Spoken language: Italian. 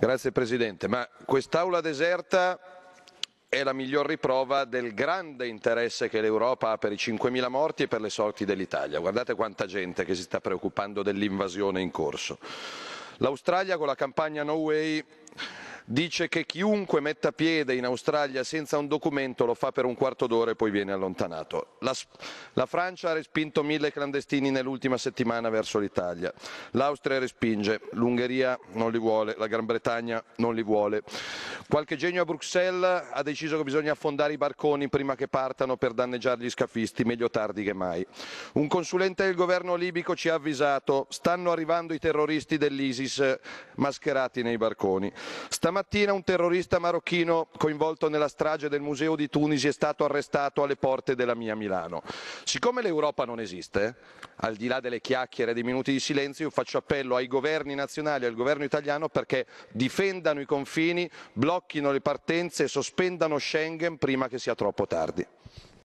Grazie Presidente, ma quest'Aula deserta è la miglior riprova del grande interesse che l'Europa ha per i 5.000 morti e per le sorti dell'Italia. Guardate quanta gente che si sta preoccupando dell'invasione in corso. L'Australia con la campagna No Way dice che chiunque metta piede in Australia senza un documento lo fa per un quarto d'ora e poi viene allontanato. La, la Francia ha respinto mille clandestini nell'ultima settimana verso l'Italia, l'Austria respinge, l'Ungheria non li vuole, la Gran Bretagna non li vuole. Qualche genio a Bruxelles ha deciso che bisogna affondare i barconi prima che partano per danneggiare gli scafisti, meglio tardi che mai. Un consulente del governo libico ci ha avvisato, stanno arrivando i terroristi dell'ISIS mascherati nei barconi. Stamani mattina un terrorista marocchino coinvolto nella strage del museo di Tunisi è stato arrestato alle porte della mia Milano. Siccome l'Europa non esiste, al di là delle chiacchiere e dei minuti di silenzio, io faccio appello ai governi nazionali e al governo italiano perché difendano i confini, blocchino le partenze e sospendano Schengen prima che sia troppo tardi.